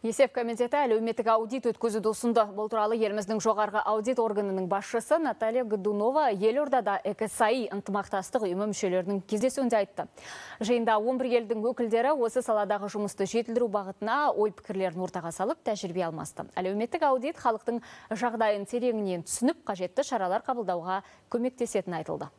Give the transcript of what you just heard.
Есеп комитеті әлеуметтік аудит өткізі ұсынды. Бұл туралы еліміздің жоғарғы аудит органының басшысы Наталья Гдунова елордада ЭКСАИ ынтымақтастық ұйымы мүшелерінің кездесуінде айтты. Жиында 11 елдің өкілдері осы саладағы жұмысты жетілдіру бағытына ой пікірлерін ортаға салып тәжірибе алмасты. Әлеуметтік аудит халықтың жағдайын тереңінен түсініп қажетті шаралар қабылдауға көмектесетіні айтылды.